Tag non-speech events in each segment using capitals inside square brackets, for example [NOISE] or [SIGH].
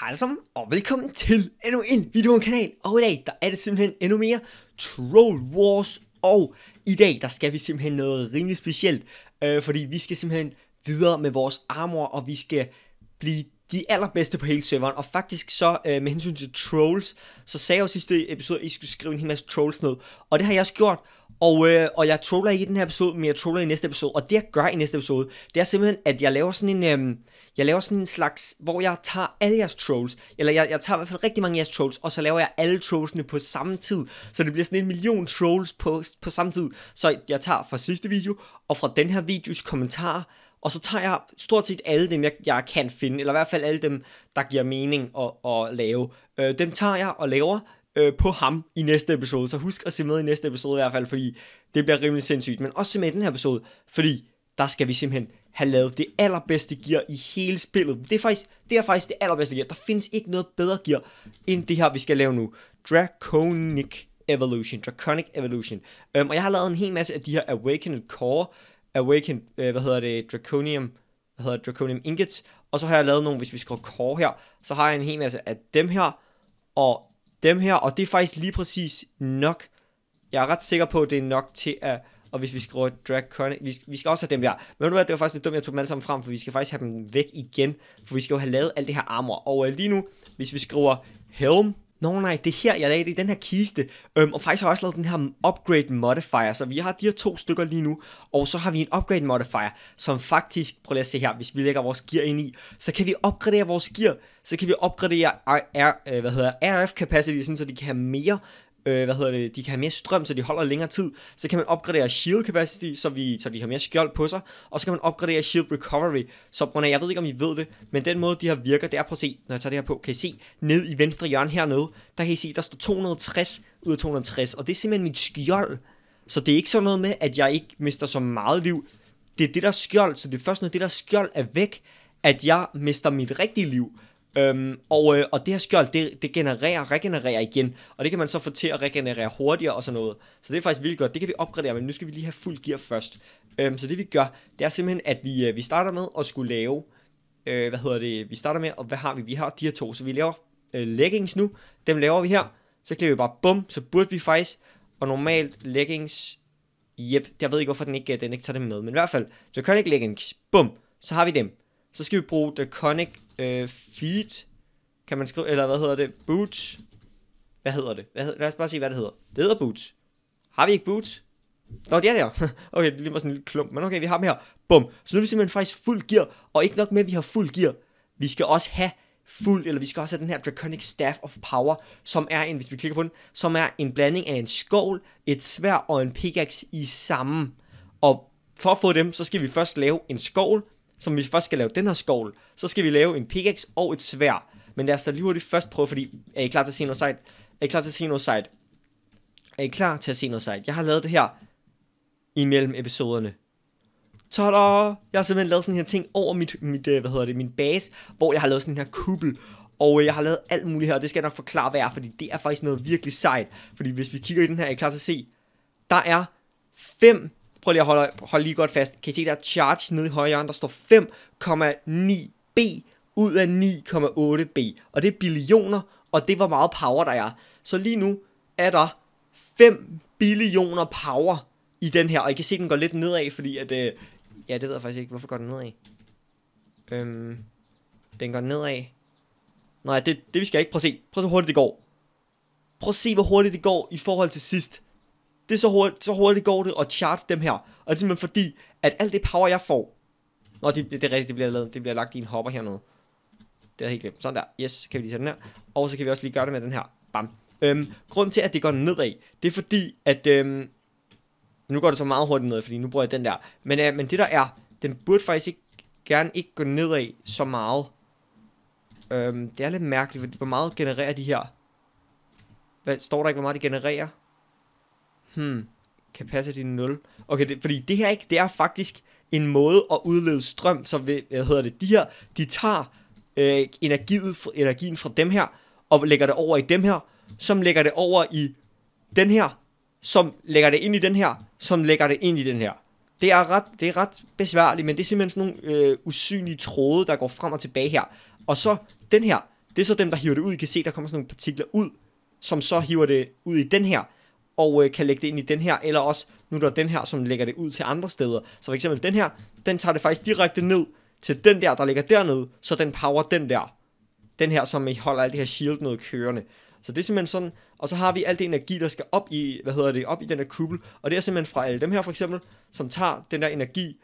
Hej allesammen, og velkommen til endnu en video om kanal. Og i dag, der er det simpelthen endnu mere Troll Wars. Og i dag, der skal vi simpelthen noget rimelig specielt. Øh, fordi vi skal simpelthen videre med vores armor, og vi skal blive de allerbedste på hele serveren. Og faktisk så, øh, med hensyn til trolls, så sagde jeg jo sidste episode, at I skulle skrive en hel masse trolls ned. Og det har jeg også gjort. Og, øh, og jeg troller ikke i den her episode, men jeg troller i næste episode. Og det jeg gør i næste episode, det er simpelthen, at jeg laver sådan en... Øh, jeg laver sådan en slags, hvor jeg tager alle jeres trolls, eller jeg, jeg tager i hvert fald rigtig mange af jeres trolls, og så laver jeg alle trollsene på samme tid, så det bliver sådan en million trolls på, på samme tid. Så jeg tager fra sidste video, og fra den her videos kommentar, og så tager jeg stort set alle dem, jeg, jeg kan finde, eller i hvert fald alle dem, der giver mening at, at lave. Øh, dem tager jeg og laver øh, på ham i næste episode, så husk at se med i næste episode i hvert fald, fordi det bliver rimelig sindssygt. Men også se med i den her episode, fordi der skal vi simpelthen have lavet det allerbedste gear i hele spillet. Det er faktisk det, er faktisk det allerbedste gear. Der findes ikke noget bedre gear end det her, vi skal lave nu. Draconic Evolution. Draconic Evolution. Um, og jeg har lavet en hel masse af de her Awakened Core, Awakened, uh, hvad hedder det, Draconium, hvad hedder det, Draconium Ingots, og så har jeg lavet nogle, hvis vi skriver Core her, så har jeg en hel masse af dem her, og dem her, og det er faktisk lige præcis nok. Jeg er ret sikker på, at det er nok til at og hvis vi skriver Draconic, vi, vi skal også have dem der. Men nu du det var faktisk lidt dumt, jeg tog dem alle sammen frem, for vi skal faktisk have dem væk igen, for vi skal jo have lavet alt det her armor. Og øh, lige nu, hvis vi skriver Helm, Nå no, nej, det her, jeg lagde det i den her kiste. Øhm, og faktisk har jeg også lavet den her upgrade modifier, så vi har de her to stykker lige nu. Og så har vi en upgrade modifier, som faktisk, prøv lige at se her, hvis vi lægger vores gear ind i, så kan vi opgradere vores gear. Så kan vi opgradere R, øh, hvad hedder, RF capacity, sådan, så de kan have mere øh, hvad hedder det, de kan have mere strøm, så de holder længere tid. Så kan man opgradere shield capacity, så, vi, så de har mere skjold på sig. Og så kan man opgradere shield recovery. Så Bruna, jeg ved ikke, om I ved det, men den måde, de her virker, det er, prøv at se, når jeg tager det her på, kan I se, ned i venstre hjørne hernede, der kan I se, der står 260 ud af 260, og det er simpelthen mit skjold. Så det er ikke sådan noget med, at jeg ikke mister så meget liv. Det er det, der skjold, så det er først, når det der skjold er væk, at jeg mister mit rigtige liv. Øhm, og, øh, og det her skjold, det, det genererer regenererer igen, og det kan man så få til at regenerere hurtigere og sådan noget. Så det er faktisk vildt godt, det kan vi opgradere, men nu skal vi lige have fuld gear først. Øhm, så det vi gør, det er simpelthen, at vi, øh, vi starter med at skulle lave, øh, hvad hedder det, vi starter med, og hvad har vi? Vi har de her to, så vi laver øh, leggings nu, dem laver vi her, så klipper vi bare bum, så burde vi faktisk, og normalt leggings, Jep, jeg ved ikke, hvorfor den ikke, øh, den ikke tager dem med, men i hvert fald, så ikke Leggings, bum, så har vi dem. Så skal vi bruge Draconic uh, øh, Feet. Kan man skrive, eller hvad hedder det? Boots. Hvad hedder det? Hvad, lad os bare sige, hvad det hedder. Det hedder Boots. Har vi ikke Boots? Nå, det er der. [LAUGHS] okay, det er lige sådan en lille klump, men okay, vi har dem her. Bum. Så nu er vi simpelthen faktisk fuld gear, og ikke nok med, at vi har fuld gear. Vi skal også have fuld, eller vi skal også have den her Draconic Staff of Power, som er en, hvis vi klikker på den, som er en blanding af en skål, et svær og en pickaxe i samme. Og for at få dem, så skal vi først lave en skål, som vi først skal lave den her skål, så skal vi lave en pickaxe og et svær. Men lad os da lige hurtigt først prøve, fordi er I klar til at se noget sejt? Er I klar til at se noget sejt? Er I klar til at se noget sejt? Jeg har lavet det her imellem episoderne. Tada! Jeg har simpelthen lavet sådan her ting over mit, mit øh, hvad hedder det, min base, hvor jeg har lavet sådan her kuppel. Og øh, jeg har lavet alt muligt her, og det skal jeg nok forklare, hvad er, fordi det er faktisk noget virkelig sejt. Fordi hvis vi kigger i den her, er I klar til at se? Der er fem prøv lige at holde, holde lige godt fast. Kan I se, der er charge nede i højre hjørne, der står 5,9B ud af 9,8B. Og det er billioner, og det var meget power, der er. Så lige nu er der 5 billioner power i den her, og I kan se, den går lidt nedad, fordi at, øh, ja, det ved jeg faktisk ikke, hvorfor går den nedad? Øhm, den går nedad. Nej, det, det vi skal ikke. Prøv at se. Prøv at se, hvor hurtigt det går. Prøv at se, hvor hurtigt det går i forhold til sidst. Det er så hurtigt, så hurtigt går det, og charge dem her. Og det er simpelthen fordi, at alt det power, jeg får... Nå, det, det, det er rigtigt, det bliver, lavet, det bliver lagt i en hopper hernede. Det er helt glemt. Sådan der. Yes, kan vi lige tage den her. Og så kan vi også lige gøre det med den her. Bam. Øhm, grunden til, at det går nedad, det er fordi, at... Øhm, nu går det så meget hurtigt ned, fordi nu bruger jeg den der. Men, øh, men det der er, den burde faktisk ikke, gerne ikke gå nedad så meget. Øhm, det er lidt mærkeligt, hvor meget genererer de her? Hvad, står der ikke, hvor meget de genererer? hmm, capacity 0. Okay, det, fordi det her ikke, det er faktisk en måde at udlede strøm, så ved, hvad hedder det, de her, de tager øh, energien, energien fra dem her, og lægger det over i dem her, som lægger det over i den her, som lægger det ind i den her, som lægger det ind i den her. Det er ret, det er ret besværligt, men det er simpelthen sådan nogle øh, usynlige tråde, der går frem og tilbage her. Og så den her, det er så dem, der hiver det ud. I kan se, der kommer sådan nogle partikler ud, som så hiver det ud i den her og øh, kan lægge det ind i den her, eller også nu er der den her, som lægger det ud til andre steder. Så for eksempel den her, den tager det faktisk direkte ned til den der, der ligger dernede, så den power den der. Den her, som holder alt det her shield noget kørende. Så det er simpelthen sådan, og så har vi alt det energi, der skal op i, hvad hedder det, op i den her kubel, og det er simpelthen fra alle dem her for eksempel, som tager den der energi,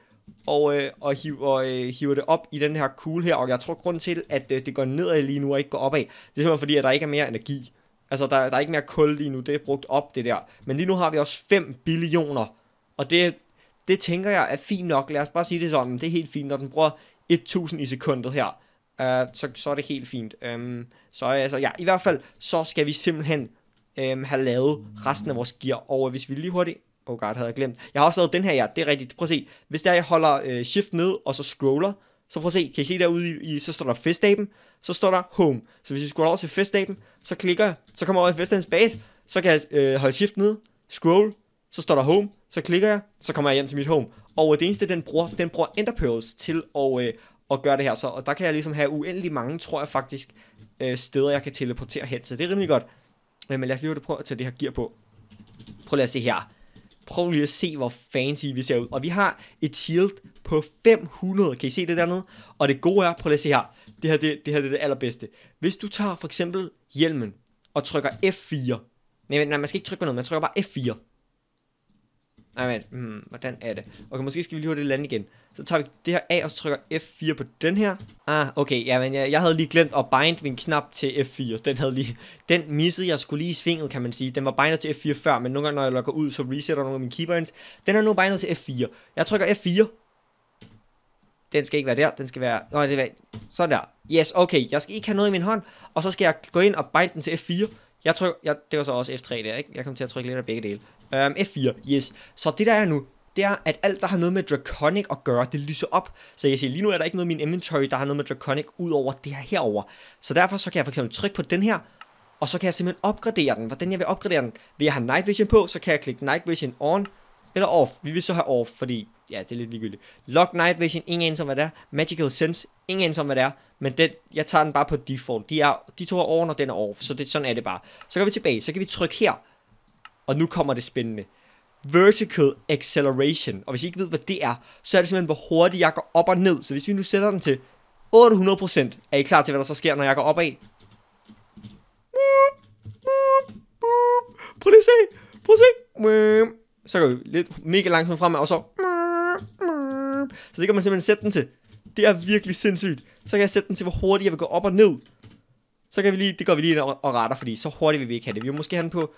og, øh, og, hiver, øh, hiver det op i den her kugle her, og jeg tror grund til, at øh, det går nedad lige nu og ikke går opad, det er simpelthen fordi, at der ikke er mere energi. Altså, der, der er ikke mere kul lige nu, det er brugt op, det der. Men lige nu har vi også 5 billioner, og det, det tænker jeg er fint nok. Lad os bare sige det sådan, det er helt fint, når den bruger 1000 i sekundet her. Uh, så, så er det helt fint. Um, så altså, ja, i hvert fald, så skal vi simpelthen um, have lavet resten af vores gear. Og hvis vi lige hurtigt... Oh god, havde jeg glemt. Jeg har også lavet den her, ja, det er rigtigt. Prøv at se. Hvis der jeg holder uh, shift ned, og så scroller, så prøv at se, kan I se derude, i, så står der festdaben, så står der home. Så hvis I scroller over til festdaben, så klikker jeg, så kommer jeg over i festabens base, så kan jeg øh, holde shift ned, scroll, så står der home, så klikker jeg, så kommer jeg hjem til mit home. Og det eneste, den bruger, den bruger enter pearls til at, øh, at gøre det her så. Og der kan jeg ligesom have uendelig mange, tror jeg faktisk, øh, steder, jeg kan teleportere hen. Så det er rimelig godt. Men lad os lige prøve at tage det her gear på. Prøv lige at se her prøv lige at se, hvor fancy vi ser ud. Og vi har et shield på 500. Kan I se det dernede? Og det gode er, prøv lige at se her. Det her, det, det her det er det allerbedste. Hvis du tager for eksempel hjelmen og trykker F4. Nej, nej, man skal ikke trykke på noget. Man trykker bare F4. Nej, men, hmm, hvordan er det? Okay, måske skal vi lige det lande igen. Så tager vi det her af, og så trykker F4 på den her. Ah, okay, ja, men jeg, jeg havde lige glemt at binde min knap til F4. Den havde lige, den missede jeg skulle lige i svinget, kan man sige. Den var bindet til F4 før, men nogle gange, når jeg logger ud, så resetter nogle af mine keybinds. Den er nu bindet til F4. Jeg trykker F4. Den skal ikke være der, den skal være... Nå, det er... Sådan der. Yes, okay, jeg skal ikke have noget i min hånd, og så skal jeg gå ind og binde den til F4. Jeg trykker... Jeg, det var så også F3 der, ikke? Jeg kom til at trykke lidt af begge dele. Um, F4, yes. Så det der er nu, det er, at alt, der har noget med Draconic at gøre, det lyser op. Så jeg kan se, lige nu er der ikke noget i min inventory, der har noget med Draconic, ud over det her herover. Så derfor så kan jeg for eksempel trykke på den her, og så kan jeg simpelthen opgradere den. Hvordan jeg vil opgradere den? Vil jeg have Night Vision på, så kan jeg klikke Night Vision on eller off. Vi vil så have off, fordi ja, det er lidt ligegyldigt. Lock Night Vision, ingen anelse om hvad det er. Magical Sense, ingen anelse om hvad det er. Men den, jeg tager den bare på default. De, er, de to er on, og den er off. Så det, sådan er det bare. Så går vi tilbage, så kan vi trykke her og nu kommer det spændende. Vertical Acceleration, og hvis I ikke ved, hvad det er, så er det simpelthen, hvor hurtigt jeg går op og ned. Så hvis vi nu sætter den til 800%, er I klar til, hvad der så sker, når jeg går op af? Prøv lige at se, prøv at se. Så går vi lidt mega langsomt fremad, og så... Så det kan man simpelthen sætte den til. Det er virkelig sindssygt. Så kan jeg sætte den til, hvor hurtigt jeg vil gå op og ned. Så kan vi lige, det går vi lige ind og retter, fordi så hurtigt vil vi ikke have det. Vi vil måske have den på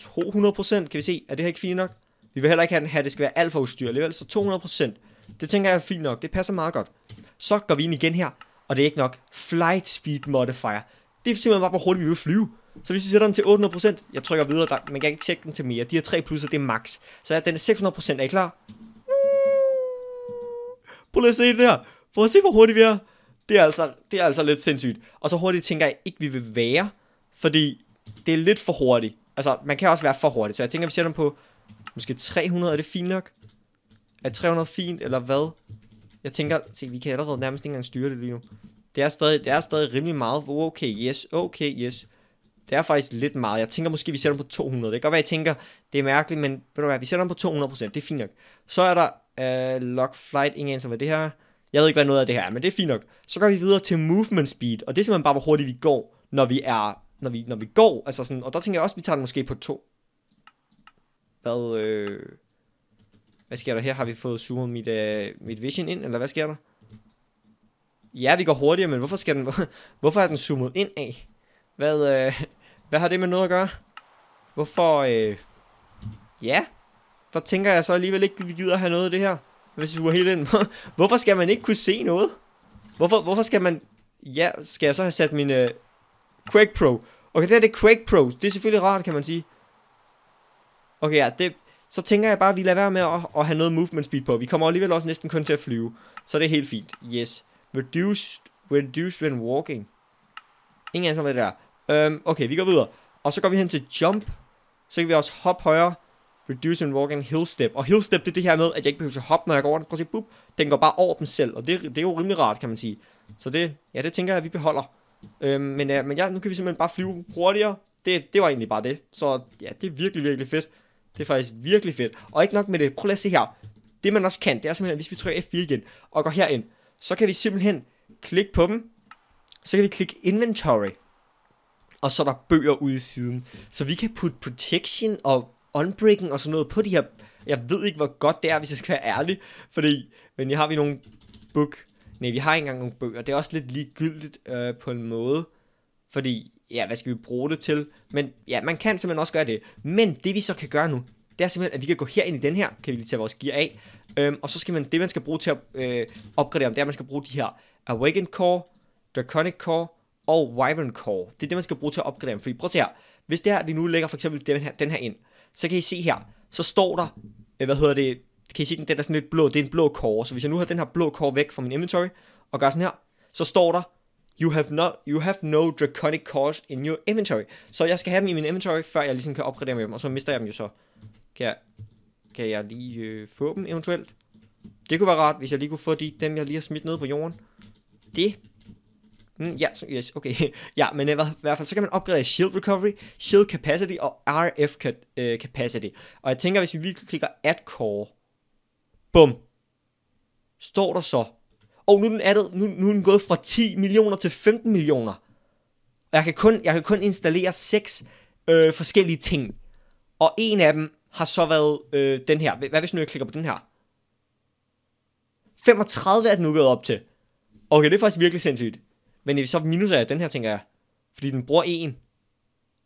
200%, kan vi se, er det her ikke fint nok? Vi vil heller ikke have, at det skal være alt for ustyrligt, vel? Så 200%, det tænker jeg er fint nok, det passer meget godt. Så går vi ind igen her, og det er ikke nok. Flight Speed Modifier. Det er simpelthen bare, hvor hurtigt vi vil flyve. Så hvis vi sætter den til 800%, jeg trykker videre, men jeg kan ikke tjekke den til mere. De her 3 plusser, det er max. Så er den 600%, er I klar? Prøv lige at se det her. Prøv at se, hvor hurtigt vi er. Det er altså, det er altså lidt sindssygt. Og så hurtigt tænker jeg ikke, vi vil være, fordi det er lidt for hurtigt. Altså, man kan også være for hurtig, så jeg tænker, vi sætter dem på måske 300, er det fint nok? Er 300 fint, eller hvad? Jeg tænker, se, vi kan allerede nærmest ikke engang styre det lige nu. Det er stadig, det er stadig rimelig meget. Okay, yes, okay, yes. Det er faktisk lidt meget. Jeg tænker måske, vi sætter dem på 200. Det kan godt være, jeg tænker, det er mærkeligt, men ved du hvad, vi sætter dem på 200%. Det er fint nok. Så er der uh, øh, lock flight. Ingen anelse, hvad det her Jeg ved ikke, hvad noget af det her er, men det er fint nok. Så går vi videre til movement speed, og det er simpelthen bare, hvor hurtigt vi går, når vi er når vi, når vi går. Altså sådan, og der tænker jeg også, at vi tager den måske på to. Hvad, øh, hvad sker der her? Har vi fået zoomet mit, øh, mit vision ind, eller hvad sker der? Ja, vi går hurtigere, men hvorfor, skal den, [LAUGHS] hvorfor er den zoomet ind af? Hvad, øh, hvad har det med noget at gøre? Hvorfor, øh, ja, der tænker jeg så alligevel ikke, at vi gider have noget af det her. Hvis du er helt ind. [LAUGHS] hvorfor skal man ikke kunne se noget? Hvorfor, hvorfor skal man... Ja, skal jeg så have sat mine øh, Quake Pro. Okay, det her det er Quake Pro. Det er selvfølgelig rart, kan man sige. Okay, ja, det, så tænker jeg bare, at vi lader være med at, at have noget movement speed på. Vi kommer alligevel også næsten kun til at flyve. Så det er helt fint. Yes. Reduced, reduced when walking. Ingen anden, om, hvad det er. Um, okay, vi går videre. Og så går vi hen til jump. Så kan vi også hoppe højere. Reduce and walk and hill step. Og hill step, det er det her med, at jeg ikke behøver at hoppe, når jeg går over den. Prøv at se, boop. Den går bare over dem selv. Og det, det er jo rimelig rart, kan man sige. Så det, ja, det tænker jeg, at vi beholder. Øhm, øh, men ja, men ja, nu kan vi simpelthen bare flyve hurtigere. Det, det var egentlig bare det. Så ja, det er virkelig, virkelig fedt. Det er faktisk virkelig fedt. Og ikke nok med det. Prøv lige at se her. Det man også kan, det er simpelthen, at hvis vi trykker F4 igen og går herind, så kan vi simpelthen klikke på dem. Så kan vi klikke Inventory. Og så er der bøger ude i siden. Så vi kan putte protection og unbreaking og sådan noget på de her... Jeg ved ikke, hvor godt det er, hvis jeg skal være ærlig. Fordi, men jeg har vi nogle book nej, vi har ikke engang nogen bøger. Det er også lidt ligegyldigt øh, på en måde, fordi, ja, hvad skal vi bruge det til? Men ja, man kan simpelthen også gøre det. Men det vi så kan gøre nu, det er simpelthen, at vi kan gå her ind i den her, kan vi lige tage vores gear af, øhm, og så skal man, det man skal bruge til at øh, opgradere om, det er, at man skal bruge de her Awakened Core, Draconic Core og Wyvern Core. Det er det, man skal bruge til at opgradere dem, fordi prøv at se her, hvis det her, vi nu lægger for eksempel den her, den her ind, så kan I se her, så står der, øh, hvad hedder det, kan I se den, der er sådan lidt blå, det er en blå core, så hvis jeg nu har den her blå core væk fra min inventory, og gør sådan her, så står der, you have, not, you have no draconic cores in your inventory. Så jeg skal have dem i min inventory, før jeg ligesom kan opgradere med dem, og så mister jeg dem jo så. Kan jeg, kan jeg lige øh, få dem eventuelt? Det kunne være rart, hvis jeg lige kunne få de, dem, jeg lige har smidt ned på jorden. Det Mm, ja, yes, okay. [LAUGHS] ja, men i hvert fald, så kan man opgradere Shield Recovery, Shield Capacity og RF øh, Capacity. Og jeg tænker, hvis vi lige klikker Add Core, Bum. Står der så. Og nu er den, added, nu, nu er den gået fra 10 millioner til 15 millioner. Og jeg kan kun, jeg kan kun installere seks øh, forskellige ting. Og en af dem har så været øh, den her. Hvad hvis nu jeg klikker på den her? 35 er den nu gået op til. Okay, det er faktisk virkelig sindssygt. Men så minus af den her, tænker jeg. Fordi den bruger en.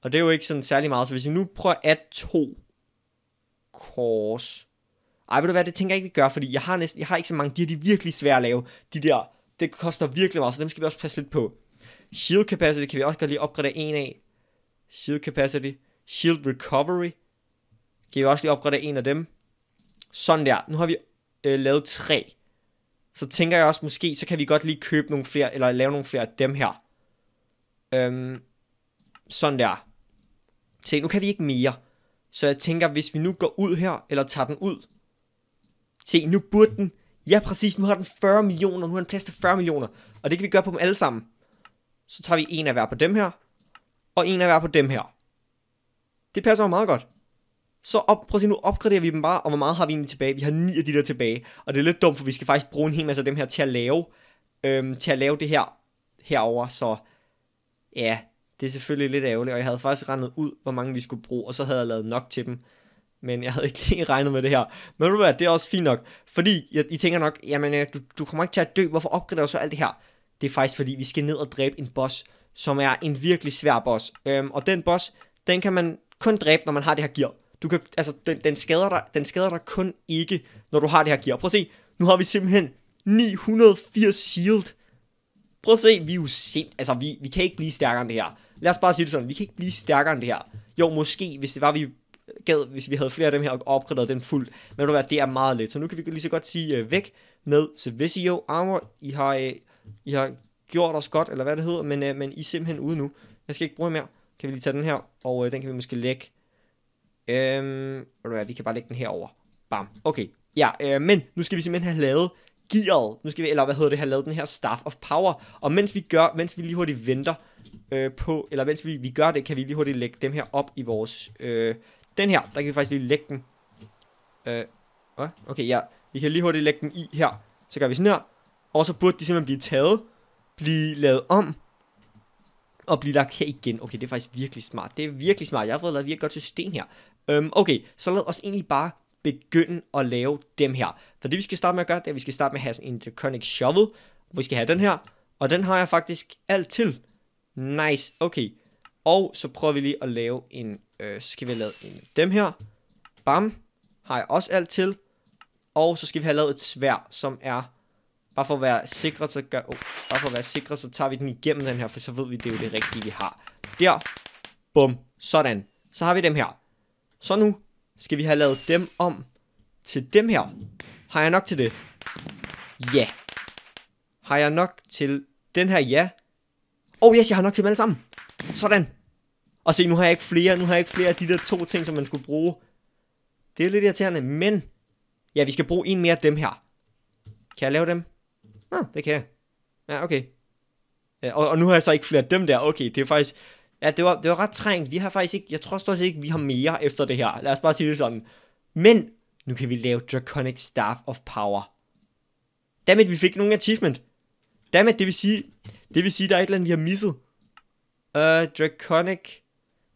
Og det er jo ikke sådan særlig meget. Så hvis jeg nu prøver at add to kors, ej, ved du hvad, det tænker jeg ikke, vi gør, fordi jeg har, næsten, jeg har ikke så mange. De er de virkelig svære at lave. De der, det koster virkelig meget, så dem skal vi også passe lidt på. Shield capacity kan vi også godt lige opgradere en af. Shield capacity. Shield recovery. Kan vi også lige opgradere en af dem. Sådan der. Nu har vi øh, lavet tre. Så tænker jeg også måske, så kan vi godt lige købe nogle flere, eller lave nogle flere af dem her. Øhm, sådan der. Se, nu kan vi ikke mere. Så jeg tænker, hvis vi nu går ud her, eller tager den ud, se, nu burde den, ja præcis, nu har den 40 millioner, nu har den plads til 40 millioner, og det kan vi gøre på dem alle sammen. Så tager vi en af hver på dem her, og en af hver på dem her. Det passer jo meget godt. Så op, prøv at se, nu opgraderer vi dem bare, og hvor meget har vi egentlig tilbage? Vi har ni af de der tilbage, og det er lidt dumt, for vi skal faktisk bruge en hel masse af dem her til at lave, øhm, til at lave det her herover, så ja, det er selvfølgelig lidt ærgerligt, og jeg havde faktisk regnet ud, hvor mange vi skulle bruge, og så havde jeg lavet nok til dem men jeg havde ikke lige regnet med det her. Men du det er også fint nok, fordi jeg, I tænker nok, jamen øh, du, du kommer ikke til at dø, hvorfor opgraderer du så alt det her? Det er faktisk fordi, vi skal ned og dræbe en boss, som er en virkelig svær boss. Øhm, og den boss, den kan man kun dræbe, når man har det her gear. Du kan, altså, den, den, skader dig, den skader dig kun ikke, når du har det her gear. Prøv at se, nu har vi simpelthen 980 shield. Prøv at se, vi er jo sind, altså vi, vi kan ikke blive stærkere end det her. Lad os bare sige det sådan, vi kan ikke blive stærkere end det her. Jo, måske, hvis det var, vi gad, hvis vi havde flere af dem her og opgraderet den fuldt. Men det, det er meget lidt. Så nu kan vi lige så godt sige uh, væk med Sevizio Armor. I har, uh, I har gjort os godt, eller hvad det hedder, men, uh, men I er simpelthen ude nu. Jeg skal ikke bruge mere. Kan vi lige tage den her, og uh, den kan vi måske lægge. Øhm, hvad, vi kan bare lægge den herover. Bam. Okay. Ja, uh, men nu skal vi simpelthen have lavet gearet. Nu skal vi, eller hvad hedder det, have lavet den her Staff of Power. Og mens vi gør, mens vi lige hurtigt venter øh, på, eller mens vi, vi gør det, kan vi lige hurtigt lægge dem her op i vores... Øh, den her, der kan vi faktisk lige lægge den. Øh, hvad? Okay, ja. Vi kan lige hurtigt lægge den i her. Så gør vi sådan her. Og så burde de simpelthen blive taget, blive lavet om, og blive lagt her igen. Okay, det er faktisk virkelig smart. Det er virkelig smart. Jeg har fået lavet et virkelig godt system her. Um, okay, så lad os egentlig bare begynde at lave dem her. For det vi skal starte med at gøre, det er, at vi skal starte med at have sådan en draconic shovel. Vi skal have den her, og den har jeg faktisk alt til. Nice, okay. Og så prøver vi lige at lave en, øh, skal vi have lavet en dem her. Bam, har jeg også alt til. Og så skal vi have lavet et svær, som er, bare for at være sikre, så, gør, oh, bare for at være sikre, så tager vi den igennem den her, for så ved vi, det er jo det rigtige, vi har. Der, bum, sådan. Så har vi dem her. Så nu skal vi have lavet dem om til dem her. Har jeg nok til det? Ja. Yeah. Har jeg nok til den her? Ja. Oh yes, jeg har nok til dem alle sammen. Sådan. Og se, nu har jeg ikke flere, nu har jeg ikke flere af de der to ting, som man skulle bruge. Det er lidt irriterende, men... Ja, vi skal bruge en mere af dem her. Kan jeg lave dem? Nå, ah, det kan jeg. Ja, okay. Ja, og, og nu har jeg så ikke flere af dem der. Okay, det er faktisk... Ja, det var, det var ret trængt. Vi har faktisk ikke... Jeg tror stort set ikke, vi har mere efter det her. Lad os bare sige det sådan. Men nu kan vi lave Draconic Staff of Power. Dammit, vi fik nogle achievement. Dammit, det vil sige... Det vil sige, der er et eller andet, vi har misset. Uh, Draconic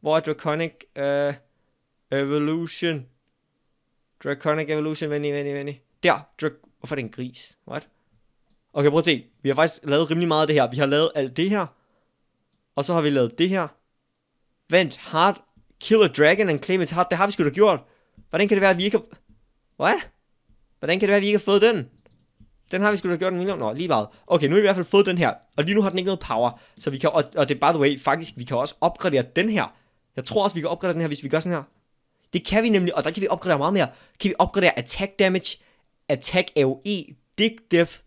hvor er Draconic uh, Evolution? Draconic Evolution, venlig, venlig, venlig. Der, Dra- hvorfor er det en gris? What? Okay, prøv at se. Vi har faktisk lavet rimelig meget af det her. Vi har lavet alt det her. Og så har vi lavet det her. Vent, Heart, Kill a Dragon and Claim its Heart. Det har vi sgu da gjort. Hvordan kan det være, at vi ikke har... What? Hvordan kan det være, at vi ikke har fået den? Den har vi sgu da gjort en million. år, lige meget. Okay, nu har vi i hvert fald fået den her. Og lige nu har den ikke noget power. Så vi kan... Og, og det, by the way, faktisk, vi kan også opgradere den her. Jeg tror også, vi kan opgradere den her, hvis vi gør sådan her. Det kan vi nemlig, og der kan vi opgradere meget mere. Kan vi opgradere attack damage, attack AOE, dig def,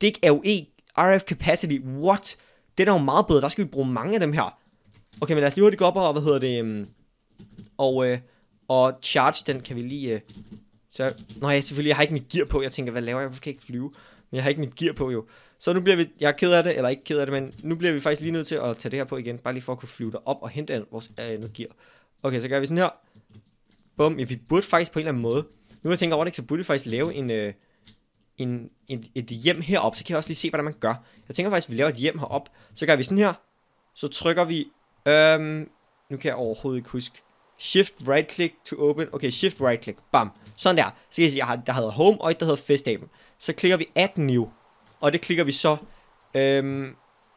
dig AOE, RF capacity, what? Det er jo meget bedre, der skal vi bruge mange af dem her. Okay, men lad os lige hurtigt gå op og, hvad hedder det, um, og, øh, og charge, den kan vi lige, øh, så, nej, selvfølgelig, jeg har ikke mit gear på, jeg tænker, hvad laver jeg, hvorfor kan jeg ikke flyve? Men jeg har ikke mit gear på jo. Så nu bliver vi, jeg er ked af det, eller ikke ked af det, men nu bliver vi faktisk lige nødt til at tage det her på igen, bare lige for at kunne flyve dig op og hente vores andet øh, gear. Okay, så gør vi sådan her. Bum, ja, vi burde faktisk på en eller anden måde. Nu jeg tænkt over det, så burde vi faktisk lave en, en, øh, en, et hjem herop, så kan jeg også lige se, hvordan man gør. Jeg tænker faktisk, at vi laver et hjem herop. Så gør vi sådan her. Så trykker vi, øhm, nu kan jeg overhovedet ikke huske. Shift right click to open. Okay, shift right click. Bam. Sådan der. Så kan jeg sige, jeg har, der hedder home, og et, der hedder festaben. Så klikker vi add new og det klikker vi så øhm,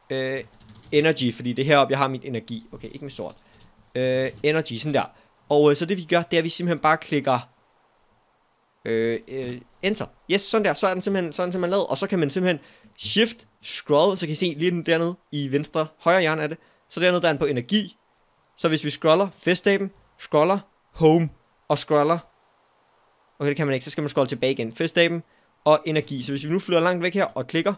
øh, energy, fordi det her heroppe, jeg har mit energi. Okay, ikke med sort. Øh, energy, sådan der. Og øh, så det vi gør, det er, at vi simpelthen bare klikker øh, øh, enter. Yes, sådan der. Så er den simpelthen, så er den simpelthen lavet. Og så kan man simpelthen shift, scroll, så kan I se lige dernede i venstre højre hjørne af det. Så dernede der er den på energi. Så hvis vi scroller feststaben, scroller home og scroller. Okay, det kan man ikke. Så skal man scrolle tilbage igen. Feststaben, og energi. Så hvis vi nu flyder langt væk her og klikker,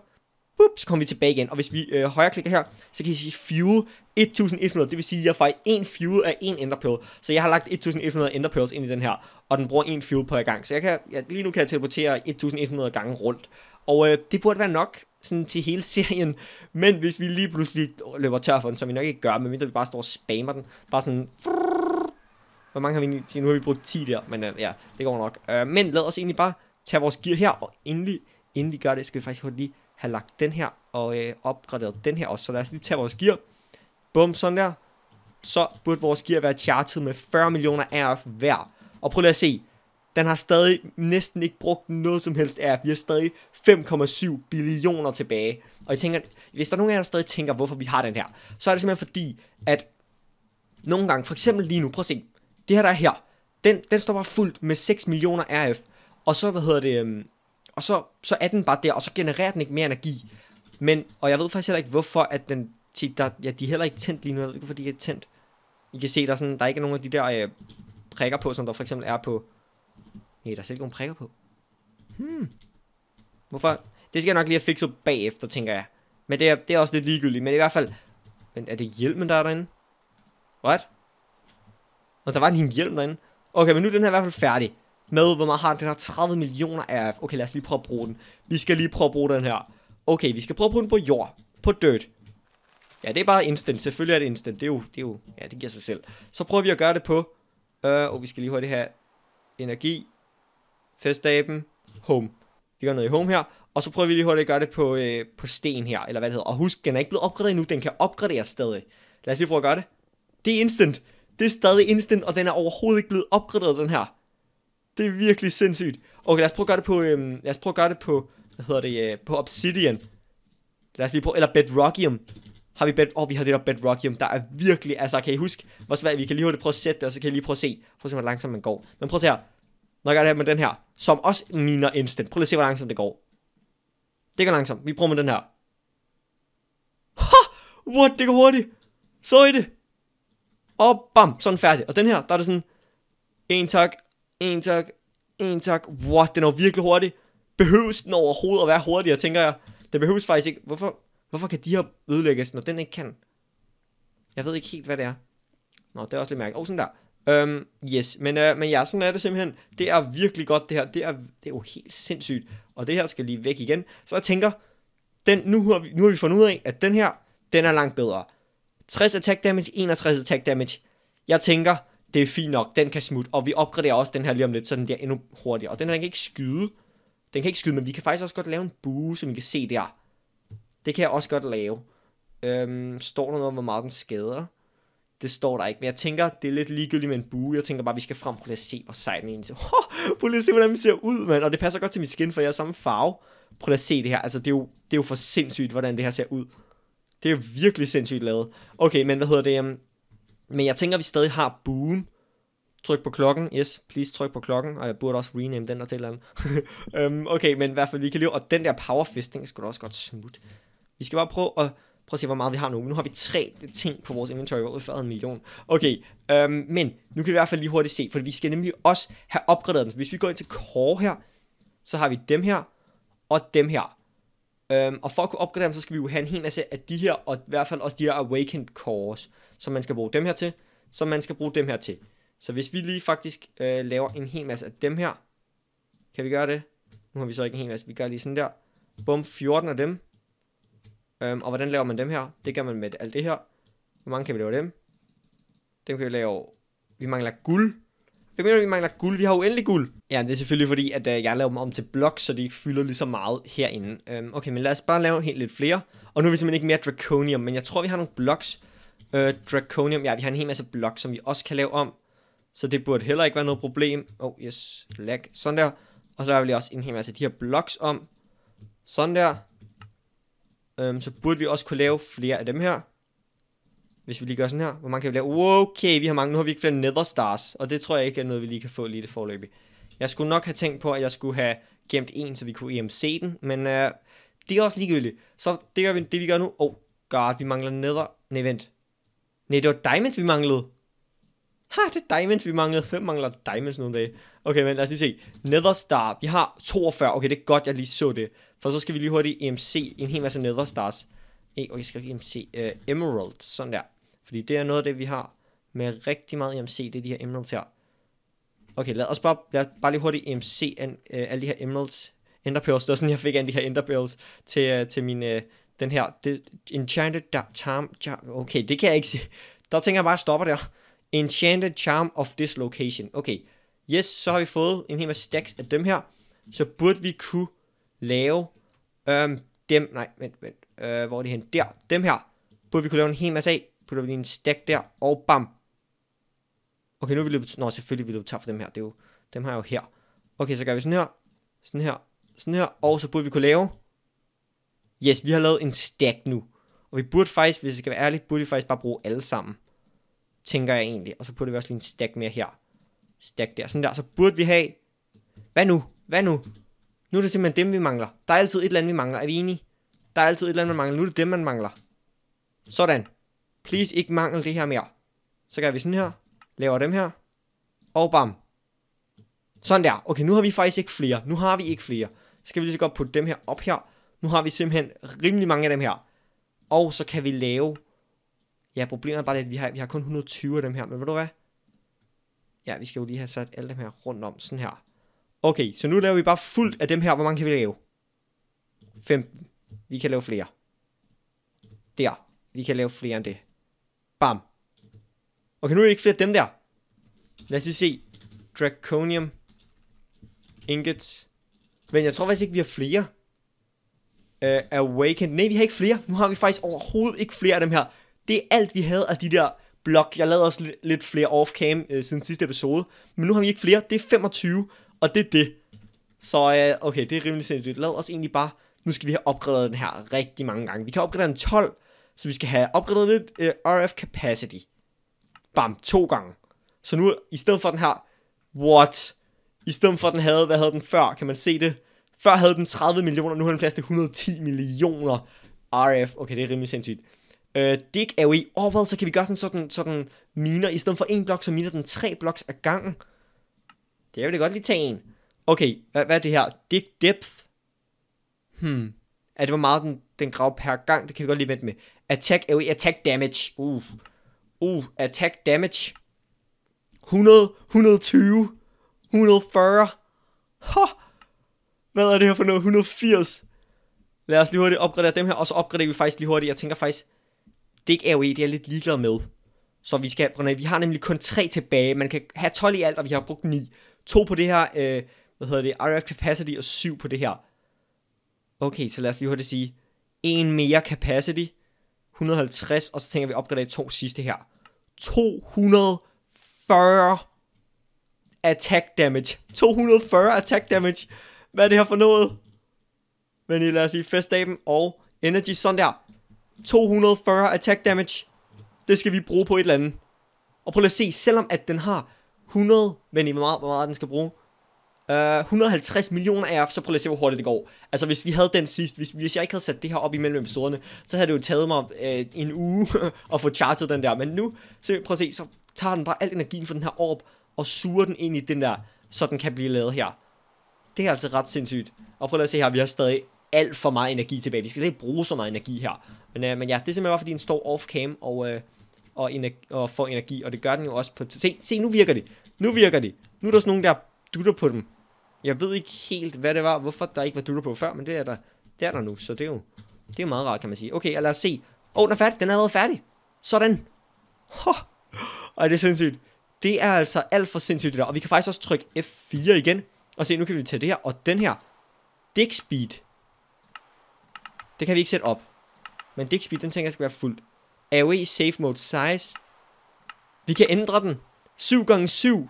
boop, så kommer vi tilbage igen. Og hvis vi øh, højre klikker her, så kan I sige fuel 1100. Det vil sige, at jeg får en fuel af en ender pearl. Så jeg har lagt 1100 ender pearls ind i den her, og den bruger en fuel på gang. Så jeg kan, jeg, lige nu kan jeg teleportere 1100 gange rundt. Og øh, det burde være nok sådan til hele [LAUGHS] serien, men hvis vi lige pludselig løber tør for den, som vi nok ikke gør, medmindre vi bare står og spammer den, bare sådan... Hvor mange har vi Nu har vi brugt 10 der, men øh, ja, det går nok. Øh, men lad os egentlig bare tage vores gear her, og endelig, inden vi gør det, skal vi faktisk lige have lagt den her, og øh, opgraderet den her også. Så lad os lige tage vores gear. Bum, sådan der. Så burde vores gear være chartet med 40 millioner RF hver. Og prøv lige at se. Den har stadig næsten ikke brugt noget som helst RF. Vi har stadig 5,7 billioner tilbage. Og jeg tænker, hvis der er nogen af jer, der stadig tænker, hvorfor vi har den her, så er det simpelthen fordi, at nogle gange, for eksempel lige nu, prøv at se, det her der er her, den, den står bare fuldt med 6 millioner RF og så, hvad hedder det, øhm, og så, så er den bare der, og så genererer den ikke mere energi. Men, og jeg ved faktisk heller ikke, hvorfor, at den, der, ja, de er heller ikke tændt lige nu, jeg ved ikke, hvorfor de er tændt. I kan se, der er, sådan, der er ikke nogen af de der øh, prikker på, som der for eksempel er på... Nej, der er selv ikke nogen prikker på. Hmm. Hvorfor? Det skal jeg nok lige have fikset bagefter, tænker jeg. Men det er, det er også lidt ligegyldigt, men i hvert fald... Men er det hjelmen, der er derinde? What? Og der var en hjelm derinde. Okay, men nu er den her i hvert fald færdig. Med, hvor meget har den? Den har 30 millioner RF. Okay, lad os lige prøve at bruge den. Vi skal lige prøve at bruge den her. Okay, vi skal prøve at bruge den på jord. På dirt. Ja, det er bare instant. Selvfølgelig er det instant. Det er jo, det er jo, ja, det giver sig selv. Så prøver vi at gøre det på, øh, og oh, vi skal lige hurtigt have energi, festaben, home. Vi gør noget i home her, og så prøver vi lige hurtigt at gøre det på, uh, på sten her, eller hvad det hedder. Og husk, den er ikke blevet opgraderet endnu, den kan opgraderes stadig. Lad os lige prøve at gøre det. Det er instant. Det er stadig instant, og den er overhovedet ikke blevet opgraderet, den her. Det er virkelig sindssygt. Okay, lad os prøve at gøre det på, øhm, lad os prøve at gøre det på, hvad hedder det, øh, på Obsidian. Lad os lige prøve, eller Bedrockium. Har vi bed, oh, vi har det der Bedrockium, der er virkelig, altså kan I huske, hvor svært, vi kan lige hurtigt prøve at sætte det, og så kan I lige prøve at se, prøv at se, hvor langsomt man går. Men prøv at se her, når jeg gør det her med den her, som også miner instant. Prøv lige at se, hvor langsomt det går. Det går langsomt, vi prøver med den her. Ha! What, det går hurtigt. Så er det. Og bam, sådan færdig. Og den her, der er det sådan, en tak, en tak, en tak, what, den er virkelig hurtig. Behøves den overhovedet at være hurtigere, tænker jeg. Det behøves faktisk ikke. Hvorfor, hvorfor kan de her ødelægges, når den ikke kan? Jeg ved ikke helt, hvad det er. Nå, det er også lidt mærkeligt. Åh, oh, sådan der. Um, yes, men, uh, men ja, sådan er det simpelthen. Det er virkelig godt, det her. Det er, det er jo helt sindssygt. Og det her skal lige væk igen. Så jeg tænker, den, nu, har vi, nu har vi fundet ud af, at den her, den er langt bedre. 60 attack damage, 61 attack damage. Jeg tænker, det er fint nok, den kan smutte, og vi opgraderer også den her lige om lidt, så den bliver endnu hurtigere. Og den her den kan ikke skyde, den kan ikke skyde, men vi kan faktisk også godt lave en bue, som vi kan se der. Det kan jeg også godt lave. Øhm, står der noget om, hvor meget den skader? Det står der ikke, men jeg tænker, det er lidt ligegyldigt med en bue. Jeg tænker bare, vi skal frem. Prøv lige at se, hvor sej den er. [LAUGHS] prøv lige at se, hvordan den ser ud, mand. Og det passer godt til min skin, for jeg er samme farve. Prøv lige at se det her. Altså, det er, jo, det er jo for sindssygt, hvordan det her ser ud. Det er virkelig sindssygt lavet. Okay, men hvad hedder det? Øhm, men jeg tænker, vi stadig har boom. Tryk på klokken. Yes, please tryk på klokken. Og jeg burde også rename den der til eller andet. um, [LAUGHS] okay, men i hvert fald, vi kan leve. Og den der powerfisting skulle du også godt smutte. Vi skal bare prøve at prøve at se, hvor meget vi har nu. Nu har vi tre ting på vores inventory, hvor vi har en million. Okay, um, men nu kan vi i hvert fald lige hurtigt se, for vi skal nemlig også have opgraderet den. Så hvis vi går ind til core her, så har vi dem her og dem her. Um, og for at kunne opgradere dem, så skal vi jo have en hel masse af de her, og i hvert fald også de her awakened cores som man skal bruge dem her til, som man skal bruge dem her til. Så hvis vi lige faktisk øh, laver en hel masse af dem her, kan vi gøre det? Nu har vi så ikke en hel masse, vi gør lige sådan der. Bum, 14 af dem. Øhm, og hvordan laver man dem her? Det gør man med alt det her. Hvor mange kan vi lave dem? Dem kan vi lave... Vi mangler guld. Jeg mener, vi mangler guld. Vi har uendelig guld. Ja, det er selvfølgelig fordi, at øh, jeg laver dem om til blok, så de ikke fylder lige så meget herinde. Øhm, okay, men lad os bare lave helt lidt flere. Og nu er vi simpelthen ikke mere draconium, men jeg tror, vi har nogle blocks, Øh, Draconium, ja, vi har en hel masse blok, som vi også kan lave om. Så det burde heller ikke være noget problem. Oh, yes, lag. Sådan der. Og så laver vi også en hel masse af de her blocks om. Sådan der. Um, så burde vi også kunne lave flere af dem her. Hvis vi lige gør sådan her. Hvor mange kan vi lave? Okay, vi har mange. Nu har vi ikke flere nether stars. Og det tror jeg ikke er noget, vi lige kan få lige det forløbig. Jeg skulle nok have tænkt på, at jeg skulle have gemt en, så vi kunne EMC den. Men uh, det er også ligegyldigt. Så det, gør vi, det vi gør nu. Oh god, vi mangler nether. Nej, vent. Nej, det var diamonds, vi manglede. Ha, det er diamonds, vi manglede. Fem mangler diamonds nogle dage. Okay, men lad os lige se. Netherstar. Vi har 42. Okay, det er godt, jeg lige så det. For så skal vi lige hurtigt EMC. En hel masse Netherstars. Ej, og jeg skal ikke EMC. Uh, øh, Emerald. Sådan der. Fordi det er noget af det, vi har med rigtig meget EMC. Det er de her Emeralds her. Okay, lad os bare, lad, bare lige hurtigt EMC uh, øh, alle de her Emeralds. Enderpearls. Det var sådan, jeg fik alle de her Enderpearls til, uh, til min... Uh, den her The Enchanted Charm, Charm, okay, det kan jeg ikke sige. Der tænker jeg bare, at stopper der. Enchanted Charm of this location. Okay, yes, så har vi fået en hel masse stacks af dem her. Så burde vi kunne lave øhm, dem, nej, vent, vent, øh, hvor er det hen? Der, dem her, burde vi kunne lave en hel masse af. Putter vi lige en stack der, og bam. Okay, nu vil vi løbe, nå selvfølgelig vi løbe tør for dem her, det er jo, dem har jeg jo her. Okay, så gør vi sådan her, sådan her, sådan her, og så burde vi kunne lave yes, vi har lavet en stack nu. Og vi burde faktisk, hvis jeg skal være ærlig, burde vi faktisk bare bruge alle sammen. Tænker jeg egentlig. Og så putter vi også lige en stack mere her. Stack der. Sådan der. Så burde vi have... Hvad nu? Hvad nu? Nu er det simpelthen dem, vi mangler. Der er altid et eller andet, vi mangler. Er vi enige? Der er altid et eller andet, man mangler. Nu er det dem, man mangler. Sådan. Please ikke mangel det her mere. Så gør vi sådan her. Laver dem her. Og bam. Sådan der. Okay, nu har vi faktisk ikke flere. Nu har vi ikke flere. Så skal vi lige så godt putte dem her op her. Nu har vi simpelthen rimelig mange af dem her. Og så kan vi lave... Ja, problemet er bare, at vi har, vi har kun 120 af dem her. Men ved du hvad? Ja, vi skal jo lige have sat alle dem her rundt om. Sådan her. Okay, så nu laver vi bare fuldt af dem her. Hvor mange kan vi lave? 15. Vi kan lave flere. Der. Vi kan lave flere end det. Bam. Okay, nu er det ikke flere af dem der. Lad os lige se. Draconium. Ingots. Men jeg tror faktisk ikke, vi har flere. Uh, øh, Awakened. Nej, vi har ikke flere. Nu har vi faktisk overhovedet ikke flere af dem her. Det er alt, vi havde af de der blok. Jeg lavede også lidt, lidt flere off-cam uh, siden sidste episode. Men nu har vi ikke flere. Det er 25, og det er det. Så uh, okay, det er rimelig sindssygt. Lad os egentlig bare... Nu skal vi have opgraderet den her rigtig mange gange. Vi kan opgradere den 12, så vi skal have opgraderet lidt uh, RF capacity. Bam, to gange. Så nu, i stedet for den her... What? I stedet for den havde, hvad havde den før? Kan man se det? Før havde den 30 millioner, nu har den plads til 110 millioner. RF, okay, det er rimelig sindssygt. Øh, det er jo i Orwell, så kan vi gøre sådan, sådan, sådan miner. I stedet for en blok, så miner den tre bloks ad gangen. Det jo det godt lige tage en. Okay, hvad, hvad er det her? Dig depth. Hmm. Er det, hvor meget den, den grav per gang? Det kan vi godt lige vente med. Attack AOE, attack damage. Uh. Uh, attack damage. 100, 120, 140. Ha! Hvad er det her for noget? 180. Lad os lige hurtigt opgradere dem her, og så opgraderer vi faktisk lige hurtigt. Jeg tænker faktisk, det er ikke AOE, det er jeg lidt ligeglad med. Så vi skal, vi har nemlig kun tre tilbage. Man kan have 12 i alt, og vi har brugt 9. To på det her, øh, hvad hedder det, RF Capacity, og 7 på det her. Okay, så lad os lige hurtigt sige, en mere capacity, 150, og så tænker vi opgradere to sidste her. 240 attack damage. 240 attack damage hvad er det her for noget? Men lad os lige feststaben og energy sådan der. 240 attack damage. Det skal vi bruge på et eller andet. Og prøv at se, selvom at den har 100, men i hvor meget, hvor meget den skal bruge. Uh, øh, 150 millioner AF, så prøv lige at se, hvor hurtigt det går. Altså, hvis vi havde den sidst, hvis, hvis jeg ikke havde sat det her op imellem episoderne, så havde det jo taget mig uh, en uge [LAUGHS] at få chartet den der. Men nu, så, prøv at se, så tager den bare al energien fra den her orb, og suger den ind i den der, så den kan blive lavet her det er altså ret sindssygt. Og prøv at se her, vi har stadig alt for meget energi tilbage. Vi skal ikke bruge så meget energi her. Men, øh, men ja, det er simpelthen bare fordi den står off-cam og, øh, og, energi, og får energi. Og det gør den jo også på... Se, se, nu virker det. Nu virker det. Nu er der sådan nogen, der dutter på dem. Jeg ved ikke helt, hvad det var, hvorfor der ikke var dutter på før, men det er der, det er der nu. Så det er jo det er jo meget rart, kan man sige. Okay, og lad os se. Åh, oh, den er færdig. Den er allerede færdig. Sådan. Oh. Ej, det er sindssygt. Det er altså alt for sindssygt det der. Og vi kan faktisk også trykke F4 igen. Og se, nu kan vi tage det her, og den her, dig speed, det kan vi ikke sætte op. Men dig speed, den tænker jeg skal være fuldt. AOE safe mode size, vi kan ændre den. 7 gange 7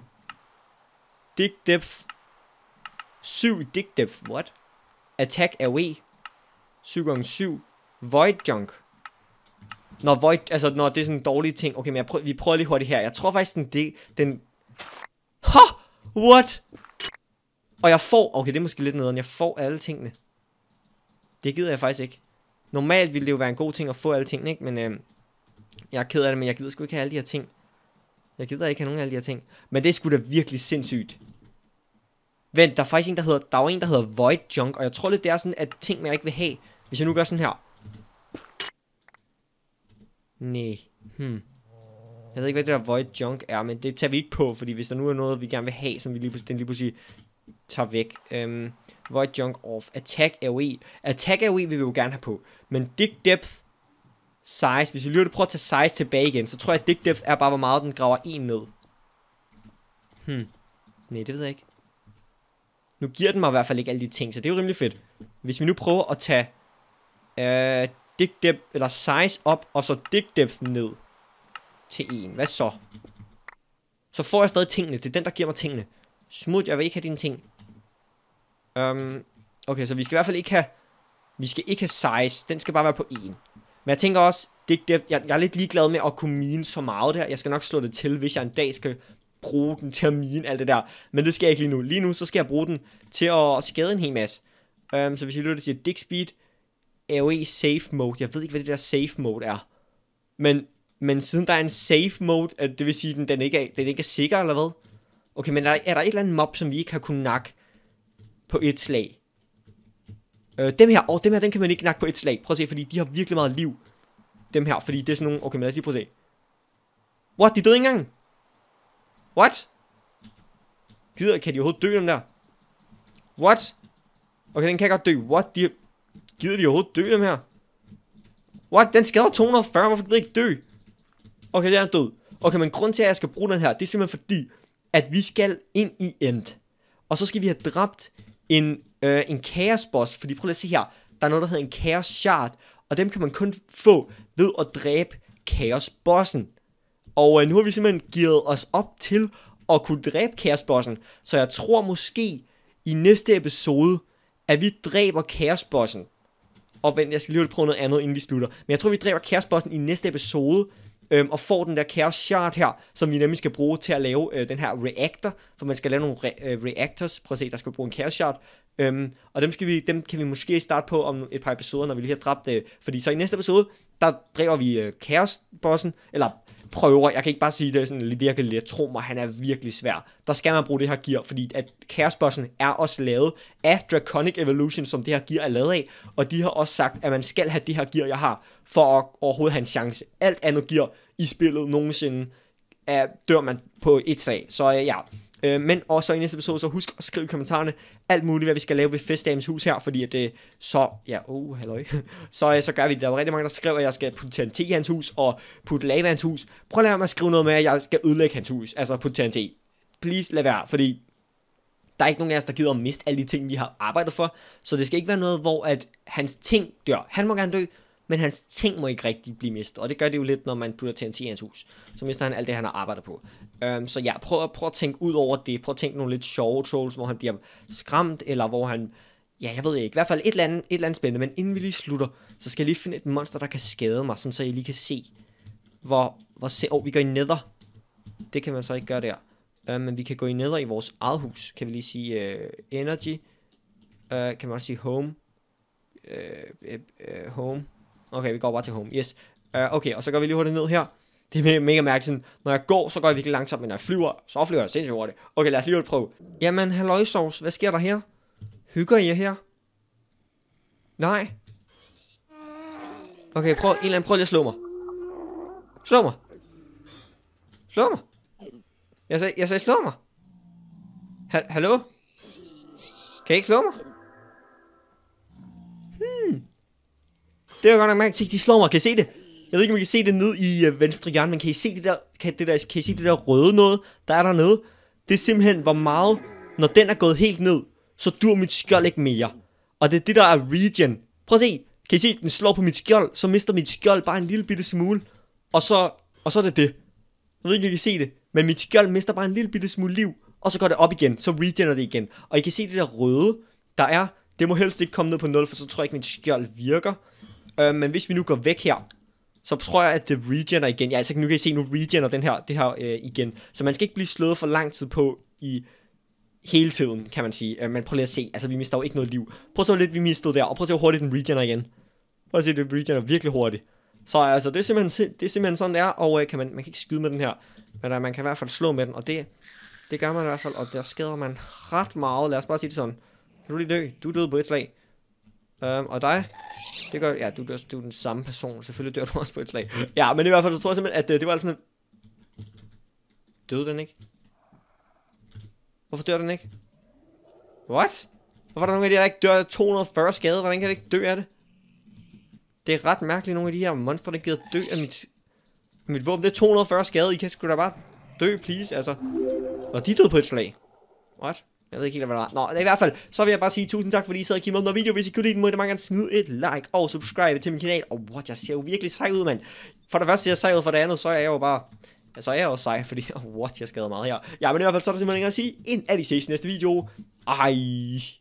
Dig depth 7 dig depth, what? Attack AOE 7 gange 7 Void junk Når void, altså når det er sådan en dårlig ting Okay, men jeg prøver, vi prøver lige hurtigt her Jeg tror faktisk den, den Ha! What? Og jeg får, okay, det er måske lidt nederen, jeg får alle tingene. Det gider jeg faktisk ikke. Normalt ville det jo være en god ting at få alle tingene, ikke? Men øh, jeg er ked af det, men jeg gider sgu ikke have alle de her ting. Jeg gider ikke have nogen af alle de her ting. Men det skulle da virkelig sindssygt. Vent, der er faktisk en, der hedder, der er en, der hedder Void Junk, og jeg tror lidt, det er sådan, at ting, man ikke vil have, hvis jeg nu gør sådan her. Nej. Hmm. Jeg ved ikke, hvad det der Void Junk er, men det tager vi ikke på, fordi hvis der nu er noget, vi gerne vil have, som vi lige pludselig, den lige pludselig tager væk. Øhm, void Junk Off. Attack AOE. Attack AOE vil vi jo gerne have på. Men Dig Depth size. Hvis vi lige prøver at tage size tilbage igen, så tror jeg, at dig depth er bare, hvor meget den graver en ned. Hmm. Nej, det ved jeg ikke. Nu giver den mig i hvert fald ikke alle de ting, så det er jo rimelig fedt. Hvis vi nu prøver at tage øh, dig depth, eller size op, og så dig depth ned til en. Hvad så? Så får jeg stadig tingene. Det er den, der giver mig tingene. Smut, jeg vil ikke have dine ting. Um, okay, så vi skal i hvert fald ikke have... Vi skal ikke have size. Den skal bare være på 1. Men jeg tænker også, det, det, jeg, jeg er lidt ligeglad med at kunne mine så meget der. Jeg skal nok slå det til, hvis jeg en dag skal bruge den til at mine alt det der. Men det skal jeg ikke lige nu. Lige nu, så skal jeg bruge den til at skade en hel masse. Um, så hvis I lytter til dig speed, AOE safe mode. Jeg ved ikke, hvad det der safe mode er. Men, men siden der er en safe mode, at det vil sige, at den, den, ikke er, den ikke er sikker, eller hvad? Okay, men er, er der et eller andet mob, som vi ikke har kunnet nakke? på et slag. Øh, dem her, og dem her, den kan man ikke nakke på et slag. Prøv at se, fordi de har virkelig meget liv. Dem her, fordi det er sådan nogle... Okay, men lad os lige prøve at se. What, de døde ikke engang? What? Gider, kan de overhovedet dø, dem der? What? Okay, den kan godt dø. What? De... Gider de overhovedet dø, dem her? What? Den skader 240. Hvorfor gider de ikke dø? Okay, den er død. Okay, men grund til, at jeg skal bruge den her, det er simpelthen fordi, at vi skal ind i End. Og så skal vi have dræbt en, øh, en boss, fordi prøv lige at se her, der er noget, der hedder en chaos shard, og dem kan man kun få ved at dræbe bossen. Og øh, nu har vi simpelthen givet os op til at kunne dræbe bossen, så jeg tror måske i næste episode, at vi dræber bossen. Og vent, jeg skal lige prøve noget andet, inden vi slutter. Men jeg tror, vi dræber bossen i næste episode, øhm, og får den der chaos shard her, som vi nemlig skal bruge til at lave øh, den her reactor, for man skal lave nogle re- øh, reactors, prøv at se, der skal bruge en chaos shard, øhm, og dem, skal vi, dem kan vi måske starte på om et par episoder, når vi lige har dræbt det, øh, fordi så i næste episode, der dræber vi øh, chaos bossen, eller prøver, jeg kan ikke bare sige det sådan virkelig let, tro mig, han er virkelig svær. Der skal man bruge det her gear, fordi at Kærsbossen er også lavet af Draconic Evolution, som det her gear er lavet af, og de har også sagt, at man skal have det her gear, jeg har, for at overhovedet have en chance. Alt andet gear i spillet nogensinde, er, dør man på et sag. Så øh, ja, Øh, men også i næste episode, så husk at skrive i kommentarerne alt muligt, hvad vi skal lave ved festdagens hus her, fordi at, det øh, så, ja, oh, halløj, [LAUGHS] så, øh, så gør vi det. Der var rigtig mange, der skrev, at jeg skal putte TNT i hans hus, og putte lava i hans hus. Prøv at lade mig at skrive noget med, at jeg skal ødelægge hans hus, altså putte TNT. Please lad være, fordi der er ikke nogen af os, der gider at miste alle de ting, vi har arbejdet for. Så det skal ikke være noget, hvor at hans ting dør. Han må gerne dø, men hans ting må ikke rigtig blive mistet, og det gør det jo lidt, når man putter TNT i hans hus. Så mister han alt det, han har arbejdet på. Øhm, så ja, prøv, prøv at tænke ud over det, prøv at tænke nogle lidt sjove trolls, hvor han bliver skræmt, eller hvor han, ja, jeg ved ikke, i hvert fald et eller andet, et eller andet spændende, men inden vi lige slutter, så skal jeg lige finde et monster, der kan skade mig, sådan så I lige kan se, hvor, hvor se, oh, vi går i nether. Det kan man så ikke gøre der. øhm, men vi kan gå i nether i vores eget hus, kan vi lige sige øh, energy, øh, kan man også sige home, øh, øh, øh home, Okay, vi går bare til home. Yes. Uh, okay, og så går vi lige hurtigt ned her. Det er mega mærkeligt. når jeg går, så går jeg virkelig langsomt, men når jeg flyver, så flyver jeg sindssygt hurtigt. Okay, lad os lige prøve. Jamen, halløjsovs, hvad sker der her? Hygger I jer her? Nej. Okay, prøv, en eller anden, prøv lige at slå mig. Slå mig. Slå mig. Jeg sagde, jeg sagde slå mig. Ha- Hallo? Kan I ikke slå mig? Det var godt nok mærkeligt. De slår mig. Kan I se det? Jeg ved ikke, om I kan se det ned i øh, venstre hjørne, men kan I se det der, kan, det der, kan I se det der røde noget, der er dernede? Det er simpelthen, hvor meget, når den er gået helt ned, så dur mit skjold ikke mere. Og det er det, der er regen. Prøv at se. Kan I se, den slår på mit skjold, så mister mit skjold bare en lille bitte smule. Og så, og så er det det. Jeg ved ikke, om I kan se det, men mit skjold mister bare en lille bitte smule liv, og så går det op igen, så regener det igen. Og I kan se det der røde, der er, det må helst ikke komme ned på 0, for så tror jeg ikke, mit skjold virker. Øh, men hvis vi nu går væk her, så tror jeg, at det regener igen. Ja, altså nu kan I se, nu regener den her, det her øh, igen. Så man skal ikke blive slået for lang tid på i hele tiden, kan man sige. Øh, men prøv lige at se, altså vi mister jo ikke noget liv. Prøv at se, lidt vi mistede der, og prøv at se, hvor hurtigt den regener igen. Prøv at se, det regener virkelig hurtigt. Så altså, det er simpelthen, det er simpelthen sådan, det er, og øh, kan man, man kan ikke skyde med den her, men øh, man kan i hvert fald slå med den, og det, det gør man i hvert fald, og der skader man ret meget. Lad os bare sige det sådan. Kan du lige dø? Du er død på et slag. Øhm, og dig? Det gør, ja, du, du, du er den samme person. Selvfølgelig dør du også på et slag. Ja, men i hvert fald, så tror jeg simpelthen, at det, øh, det var altså sådan... Døde den ikke? Hvorfor dør den ikke? What? Hvorfor er der nogle af de, der ikke dør 240 skade? Hvordan kan det ikke dø af det? Det er ret mærkeligt, nogle af de her monstre, der gider dø af mit... Mit våben, det er 240 skade. I kan sgu da bare dø, please, altså. Og de døde på et slag. What? Jeg ved ikke helt, hvad det var. Nå, i hvert fald, så vil jeg bare sige tusind tak, fordi I sad og kiggede med video. Hvis I kunne lide den, må I da meget gerne smide et like og subscribe til min kanal. Og oh, what, jeg ser jo virkelig sej ud, mand. For det første jeg sej ud, for det andet, så er jeg jo bare... Ja, så er jeg også sej, fordi... Oh, [LAUGHS] what, jeg skader meget her. Ja, men i hvert fald, så er der simpelthen ikke at sige, ind at vi ses i næste video. Ej.